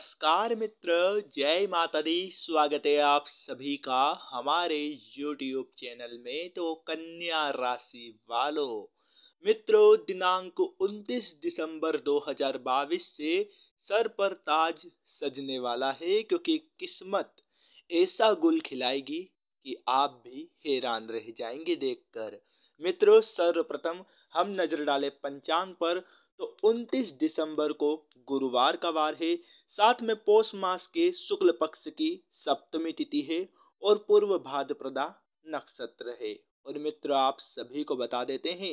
नमस्कार मित्र जय माता दी स्वागत है आप सभी का हमारे YouTube चैनल में तो कन्या राशि वालों मित्रों दिनांक 29 दिसंबर 2022 से सर पर ताज सजने वाला है क्योंकि किस्मत ऐसा गुल खिलाएगी कि आप भी हैरान रह जाएंगे देखकर मित्रों सर्वप्रथम हम नजर डालें पंचांग पर तो 29 दिसंबर को गुरुवार का वार है साथ में पोष मास के शुक्ल पक्ष की सप्तमी तिथि है और पूर्व भाद्रप्रदा नक्षत्र है और मित्र आप सभी को बता देते हैं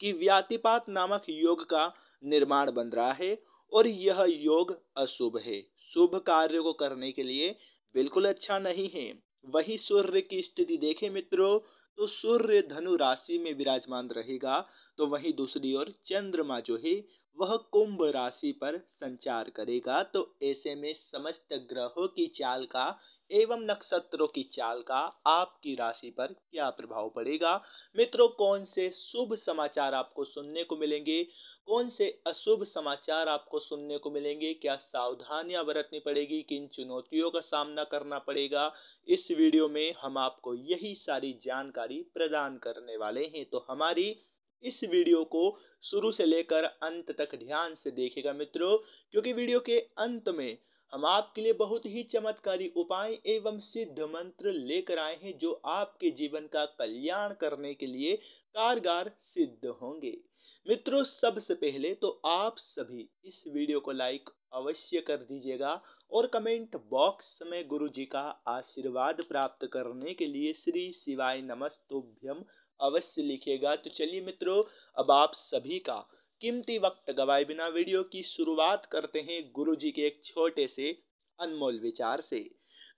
कि व्यातिपात नामक योग का निर्माण बन रहा है और यह योग अशुभ है शुभ कार्य को करने के लिए बिल्कुल अच्छा नहीं है वही सूर्य की स्थिति देखें मित्रों तो सूर्य धनु राशि में विराजमान रहेगा तो वहीं दूसरी ओर चंद्रमा जो है वह कुंभ राशि पर संचार करेगा तो ऐसे में समस्त ग्रहों की चाल का एवं नक्षत्रों की चाल का आपकी राशि पर क्या प्रभाव पड़ेगा मित्रों कौन से शुभ समाचार आपको सुनने को मिलेंगे कौन से अशुभ समाचार आपको सुनने को मिलेंगे क्या सावधानियां बरतनी पड़ेगी किन चुनौतियों का सामना करना पड़ेगा इस वीडियो में हम आपको यही सारी जानकारी प्रदान करने वाले हैं तो हमारी इस वीडियो को शुरू से लेकर अंत तक ध्यान से देखेगा मित्रों क्योंकि वीडियो के अंत में हम आपके लिए बहुत ही चमत्कारी उपाय एवं सिद्ध मंत्र लेकर आए हैं जो आपके जीवन का कल्याण करने के लिए कारगर सिद्ध होंगे मित्रों सबसे पहले तो आप सभी इस वीडियो को लाइक अवश्य कर दीजिएगा और कमेंट बॉक्स में गुरु जी का आशीर्वाद प्राप्त करने के लिए श्री शिवाय नमस्तोभ्यम अवश्य लिखेगा तो चलिए मित्रों अब आप सभी का कीमती वक्त गवाए बिना वीडियो की शुरुआत करते हैं गुरु जी के एक छोटे से अनमोल विचार से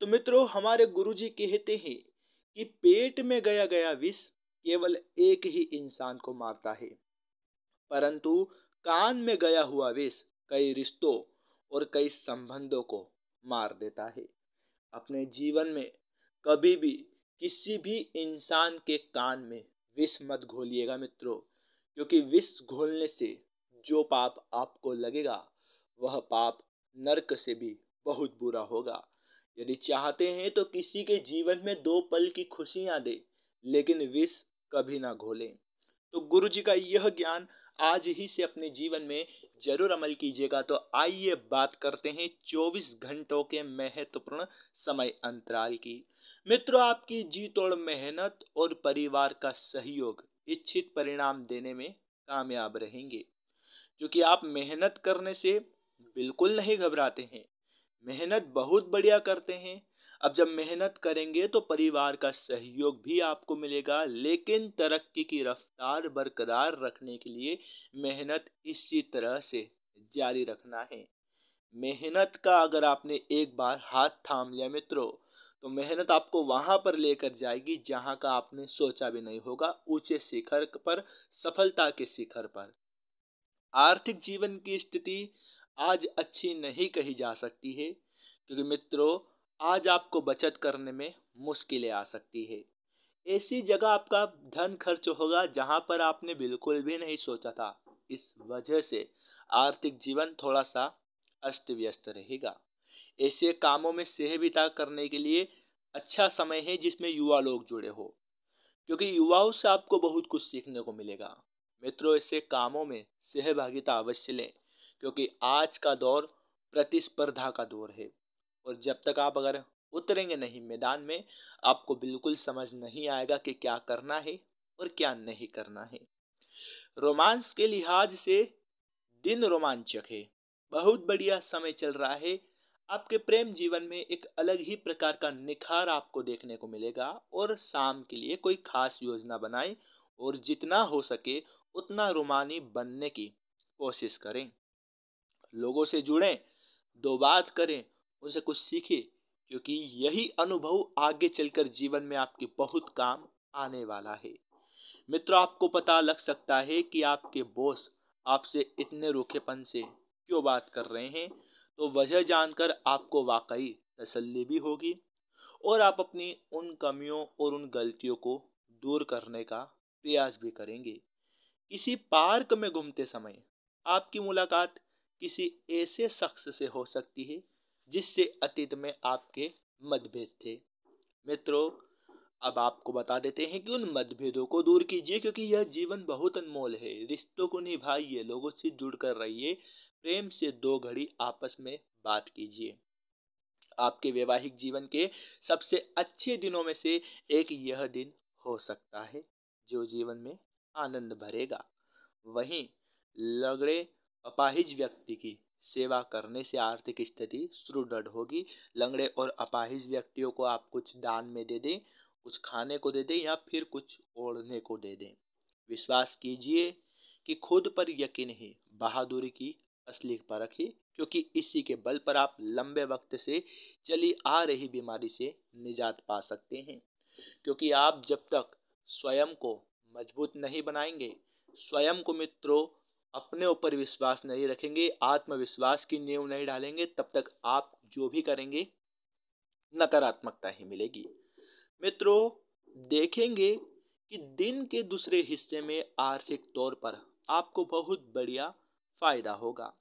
तो मित्रों हमारे गुरु जी कहते हैं कि पेट में गया गया विष केवल एक ही इंसान को मारता है परंतु कान में गया हुआ विष कई रिश्तों और कई संबंधों को मार देता है अपने जीवन में कभी भी किसी भी इंसान के कान में विष मत घोलिएगा मित्रों क्योंकि विष घोलने से जो पाप आपको लगेगा वह पाप नरक से भी बहुत बुरा होगा यदि चाहते हैं तो किसी के जीवन में दो पल की खुशियां दे लेकिन विष कभी ना घोलें तो गुरु जी का यह ज्ञान आज ही से अपने जीवन में जरूर अमल कीजिएगा तो आइए बात करते हैं 24 घंटों के महत्वपूर्ण समय अंतराल की मित्रों आपकी जी तोड़ मेहनत और परिवार का सहयोग इच्छित परिणाम देने में कामयाब रहेंगे क्योंकि आप मेहनत करने से बिल्कुल नहीं घबराते हैं मेहनत बहुत बढ़िया करते हैं अब जब मेहनत करेंगे तो परिवार का सहयोग भी आपको मिलेगा लेकिन तरक्की की रफ्तार बरकरार रखने के लिए मेहनत इसी तरह से जारी रखना है मेहनत का अगर आपने एक बार हाथ थाम लिया मित्रों तो मेहनत आपको वहाँ पर लेकर जाएगी जहाँ का आपने सोचा भी नहीं होगा ऊंचे शिखर पर सफलता के शिखर पर आर्थिक जीवन की स्थिति आज अच्छी नहीं कही जा सकती है क्योंकि मित्रों आज आपको बचत करने में मुश्किलें आ सकती है ऐसी जगह आपका धन खर्च होगा जहाँ पर आपने बिल्कुल भी नहीं सोचा था इस वजह से आर्थिक जीवन थोड़ा सा अस्त व्यस्त रहेगा ऐसे कामों में सह बिता करने के लिए अच्छा समय है जिसमें युवा लोग जुड़े हो क्योंकि युवाओं से आपको बहुत कुछ सीखने को मिलेगा मित्रों ऐसे कामों में सहभागिता अवश्य लें क्योंकि आज का दौर प्रतिस्पर्धा का दौर है और जब तक आप अगर उतरेंगे नहीं मैदान में आपको बिल्कुल समझ नहीं आएगा कि क्या करना है और क्या नहीं करना है रोमांस के लिहाज से दिन रोमांचक है बहुत बढ़िया समय चल रहा है आपके प्रेम जीवन में एक अलग ही प्रकार का निखार आपको देखने को मिलेगा और शाम के लिए कोई खास योजना बनाएं और जितना हो सके उतना रोमानी बनने की कोशिश करें लोगों से जुड़ें दो बात करें उनसे कुछ सीखिए क्योंकि यही अनुभव आगे चलकर जीवन में आपके बहुत काम आने वाला है मित्रों आपको पता लग सकता है कि आपके बॉस आपसे इतने रूखेपन से क्यों बात कर रहे हैं तो वजह जानकर आपको वाकई तसल्ली भी होगी और आप अपनी उन कमियों और उन गलतियों को दूर करने का प्रयास भी करेंगे किसी पार्क में घूमते समय आपकी मुलाकात किसी ऐसे शख्स से हो सकती है जिससे अतीत में आपके मतभेद थे मित्रों अब आपको बता देते हैं कि उन मतभेदों को दूर कीजिए क्योंकि यह जीवन बहुत अनमोल है रिश्तों को निभाइए लोगों से जुड़ कर रहिए प्रेम से दो घड़ी आपस में बात कीजिए आपके वैवाहिक जीवन के सबसे अच्छे दिनों में से एक यह दिन हो सकता है जो जीवन में आनंद भरेगा वहीं लगड़े अपाहिज व्यक्ति की सेवा करने से आर्थिक स्थिति सुदृढ़ होगी लंगड़े और अपाहिज व्यक्तियों को आप कुछ दान में दे दें कुछ खाने को दे दें या फिर कुछ ओढ़ने को दे दें विश्वास कीजिए कि खुद पर यकीन ही बहादुरी की असली परख है क्योंकि इसी के बल पर आप लंबे वक्त से चली आ रही बीमारी से निजात पा सकते हैं क्योंकि आप जब तक स्वयं को मजबूत नहीं बनाएंगे स्वयं को मित्रों अपने ऊपर विश्वास नहीं रखेंगे आत्मविश्वास की नींव नहीं डालेंगे तब तक आप जो भी करेंगे नकारात्मकता ही मिलेगी मित्रों देखेंगे कि दिन के दूसरे हिस्से में आर्थिक तौर पर आपको बहुत बढ़िया फायदा होगा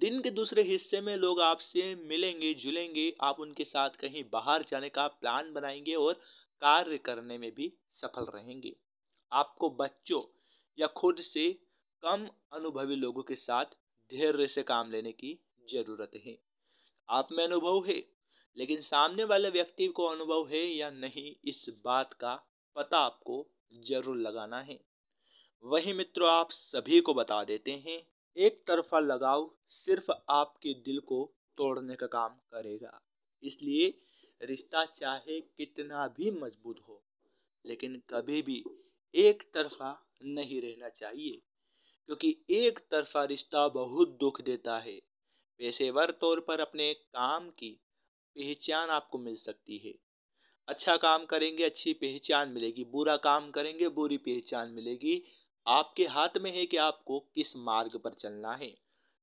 दिन के दूसरे हिस्से में लोग आपसे मिलेंगे जुलेंगे आप उनके साथ कहीं बाहर जाने का प्लान बनाएंगे और कार्य करने में भी सफल रहेंगे आपको बच्चों या खुद से कम अनुभवी लोगों के साथ धैर्य से काम लेने की ज़रूरत है आप में अनुभव है लेकिन सामने वाले व्यक्ति को अनुभव है या नहीं इस बात का पता आपको जरूर लगाना है वही मित्रों आप सभी को बता देते हैं एक तरफा लगाव सिर्फ आपके दिल को तोड़ने का काम करेगा इसलिए रिश्ता चाहे कितना भी मजबूत हो लेकिन कभी भी एक तरफा नहीं रहना चाहिए क्योंकि एक तरफा रिश्ता बहुत दुख देता है पेशेवर तौर पर अपने काम की पहचान आपको मिल सकती है अच्छा काम करेंगे अच्छी पहचान मिलेगी बुरा काम करेंगे बुरी पहचान मिलेगी आपके हाथ में है कि आपको किस मार्ग पर चलना है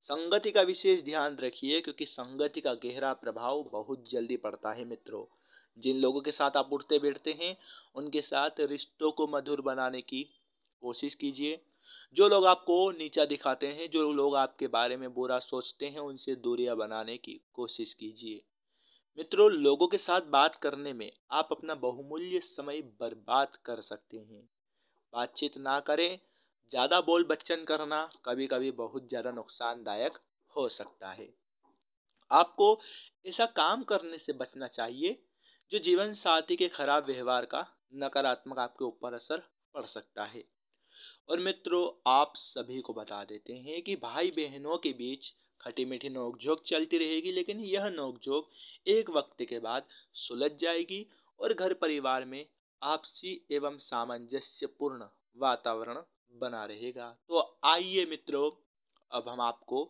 संगति का विशेष ध्यान रखिए क्योंकि संगति का गहरा प्रभाव बहुत जल्दी पड़ता है मित्रों जिन लोगों के साथ आप उठते बैठते हैं उनके साथ रिश्तों को मधुर बनाने की कोशिश कीजिए जो लोग आपको नीचा दिखाते हैं जो लोग आपके बारे में बुरा सोचते हैं उनसे दूरियां बनाने की कोशिश कीजिए मित्रों लोगों के साथ बात करने में आप अपना बहुमूल्य समय बर्बाद कर सकते हैं बातचीत ना करें ज़्यादा बोल बच्चन करना कभी कभी बहुत ज़्यादा नुकसानदायक हो सकता है आपको ऐसा काम करने से बचना चाहिए जो जीवन साथी के खराब व्यवहार का नकारात्मक आपके ऊपर असर पड़ सकता है और मित्रों आप सभी को बता देते हैं कि भाई बहनों के बीच खटी मीठी नोकझोंक चलती रहेगी लेकिन यह नोकझोंक एक वक्त के बाद सुलझ जाएगी और घर परिवार में आपसी एवं सामंजस्यपूर्ण वातावरण बना रहेगा तो आइए मित्रों अब हम आपको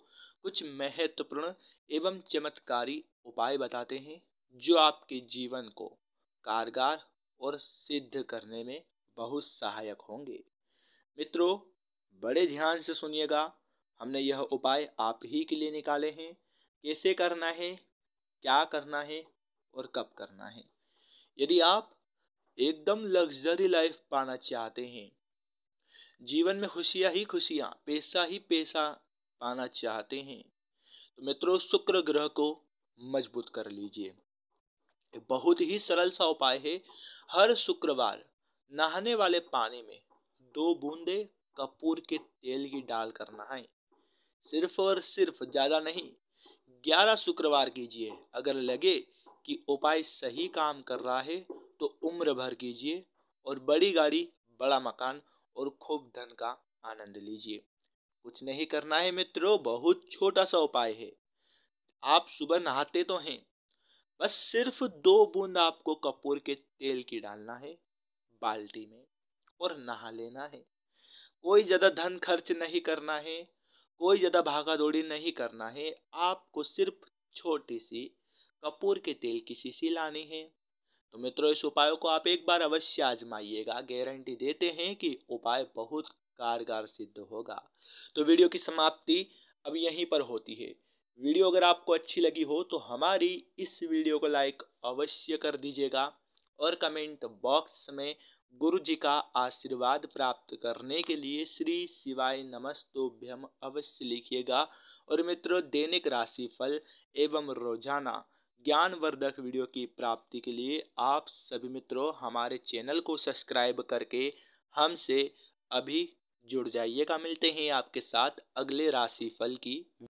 कुछ महत्वपूर्ण एवं चमत्कारी उपाय बताते हैं जो आपके जीवन को कारगर और सिद्ध करने में बहुत सहायक होंगे मित्रों बड़े ध्यान से सुनिएगा हमने यह उपाय आप ही के लिए निकाले हैं कैसे करना है क्या करना है और कब करना है यदि आप एकदम लग्जरी लाइफ पाना चाहते हैं जीवन में खुशियाँ ही खुशियाँ पैसा ही पैसा पाना चाहते हैं तो मित्रों शुक्र ग्रह को मजबूत कर लीजिए बहुत ही सरल सा उपाय है हर शुक्रवार नहाने वाले पानी में दो बूंदे कपूर के तेल की डाल करना है सिर्फ और सिर्फ ज़्यादा नहीं ग्यारह शुक्रवार कीजिए अगर लगे कि उपाय सही काम कर रहा है तो उम्र भर कीजिए और बड़ी गाड़ी बड़ा मकान और खूब धन का आनंद लीजिए कुछ नहीं करना है मित्रों बहुत छोटा सा उपाय है आप सुबह नहाते तो हैं बस सिर्फ दो बूंद आपको कपूर के तेल की डालना है बाल्टी में और नहा लेना है कोई ज़्यादा धन खर्च नहीं करना है कोई ज़्यादा भागा दौड़ी नहीं करना है आपको सिर्फ छोटी सी कपूर के तेल की शीशी लानी है तो मित्रों इस उपायों को आप एक बार अवश्य आजमाइएगा गारंटी देते हैं कि उपाय बहुत कारगर सिद्ध होगा तो वीडियो की समाप्ति अब यहीं पर होती है वीडियो अगर आपको अच्छी लगी हो तो हमारी इस वीडियो को लाइक अवश्य कर दीजिएगा और कमेंट बॉक्स में गुरु जी का आशीर्वाद प्राप्त करने के लिए श्री शिवाय नमस्तोभ्यम अवश्य लिखिएगा और मित्रों दैनिक राशि फल एवं रोजाना ज्ञानवर्धक वीडियो की प्राप्ति के लिए आप सभी मित्रों हमारे चैनल को सब्सक्राइब करके हमसे अभी जुड़ जाइएगा मिलते हैं आपके साथ अगले राशि फल की